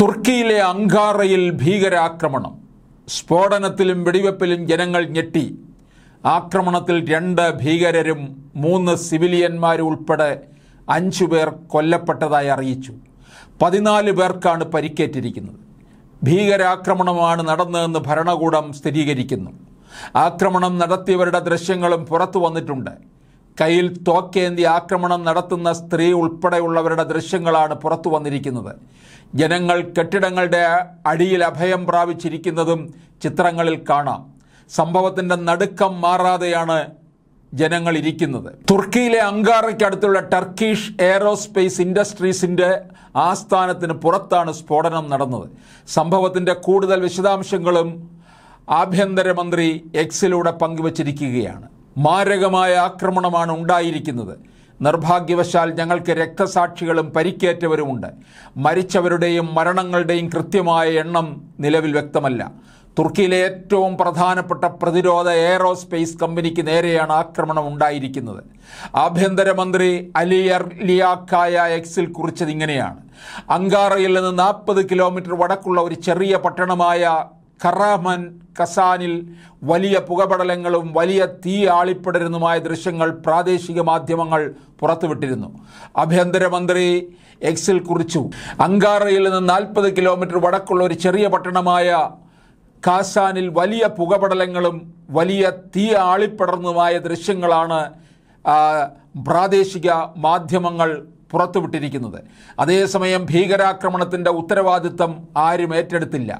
തുർക്കിയിലെ അങ്കാറയിൽ ഭീകരാക്രമണം സ്ഫോടനത്തിലും വെടിവെപ്പിലും ജനങ്ങൾ ഞെട്ടി ആക്രമണത്തിൽ രണ്ട് ഭീകരരും മൂന്ന് സിവിലിയന്മാരും ഉൾപ്പെടെ അഞ്ചു പേർ കൊല്ലപ്പെട്ടതായി അറിയിച്ചു പതിനാല് പേർക്കാണ് പരിക്കേറ്റിരിക്കുന്നത് ഭീകരാക്രമണമാണ് നടന്നതെന്ന് ഭരണകൂടം സ്ഥിരീകരിക്കുന്നു ആക്രമണം നടത്തിയവരുടെ ദൃശ്യങ്ങളും പുറത്തു വന്നിട്ടുണ്ട് കയ്യിൽ തോക്കേന്തി ആക്രമണം നടത്തുന്ന സ്ത്രീ ഉൾപ്പെടെയുള്ളവരുടെ ദൃശ്യങ്ങളാണ് പുറത്തു വന്നിരിക്കുന്നത് ജനങ്ങൾ കെട്ടിടങ്ങളുടെ അടിയിൽ അഭയം പ്രാപിച്ചിരിക്കുന്നതും ചിത്രങ്ങളിൽ കാണാം സംഭവത്തിൻ്റെ നടുക്കം മാറാതെയാണ് ജനങ്ങൾ ഇരിക്കുന്നത് തുർക്കിയിലെ അങ്കാറയ്ക്കടുത്തുള്ള ടർക്കിഷ് എയറോസ്പേസ് ഇൻഡസ്ട്രീസിൻ്റെ ആസ്ഥാനത്തിന് പുറത്താണ് സ്ഫോടനം നടന്നത് സംഭവത്തിൻ്റെ കൂടുതൽ വിശദാംശങ്ങളും ആഭ്യന്തരമന്ത്രി എക്സിലൂടെ പങ്കുവച്ചിരിക്കുകയാണ് മാരകമായ ആക്രമണമാണ് ഉണ്ടായിരിക്കുന്നത് നിർഭാഗ്യവശാൽ ഞങ്ങൾക്ക് രക്തസാക്ഷികളും പരിക്കേറ്റവരുമുണ്ട് മരിച്ചവരുടെയും മരണങ്ങളുടെയും കൃത്യമായ എണ്ണം നിലവിൽ വ്യക്തമല്ല തുർക്കിയിലെ ഏറ്റവും പ്രധാനപ്പെട്ട പ്രതിരോധ എയറോസ്പേസ് കമ്പനിക്ക് നേരെയാണ് ആക്രമണം ഉണ്ടായിരിക്കുന്നത് ആഭ്യന്തരമന്ത്രി അലി ലിയാക്കായ എക്സിൽ കുറിച്ചത് ഇങ്ങനെയാണ് അങ്കാറയിൽ നിന്ന് നാൽപ്പത് കിലോമീറ്റർ വടക്കുള്ള ഒരു ചെറിയ പട്ടണമായ കറാമൻ കസാനിൽ വലിയ പുകപടലങ്ങളും വലിയ തീ ആളിപ്പടരുന്നുമായ ദൃശ്യങ്ങൾ പ്രാദേശിക മാധ്യമങ്ങൾ പുറത്തുവിട്ടിരുന്നു ആഭ്യന്തരമന്ത്രി എക്സിൽ കുറിച്ചു അങ്കാറയിൽ നിന്ന് നാൽപ്പത് കിലോമീറ്റർ വടക്കുള്ള ഒരു ചെറിയ പട്ടണമായ കാസാനിൽ വലിയ പുകപടലങ്ങളും വലിയ തീ ആളിപ്പടർന്നുമായ ദൃശ്യങ്ങളാണ് പ്രാദേശിക മാധ്യമങ്ങൾ പുറത്തുവിട്ടിരിക്കുന്നത് അതേസമയം ഭീകരാക്രമണത്തിൻ്റെ ഉത്തരവാദിത്തം ആരും ഏറ്റെടുത്തില്ല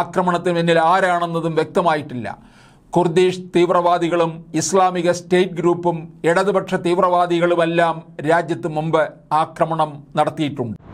ആക്രമണത്തിന് പിന്നിൽ ആരാണെന്നതും വ്യക്തമായിട്ടില്ല കുർദിഷ് തീവ്രവാദികളും ഇസ്ലാമിക സ്റ്റേറ്റ് ഗ്രൂപ്പും ഇടതുപക്ഷ തീവ്രവാദികളുമെല്ലാം രാജ്യത്ത് മുമ്പ് ആക്രമണം നടത്തിയിട്ടുണ്ട്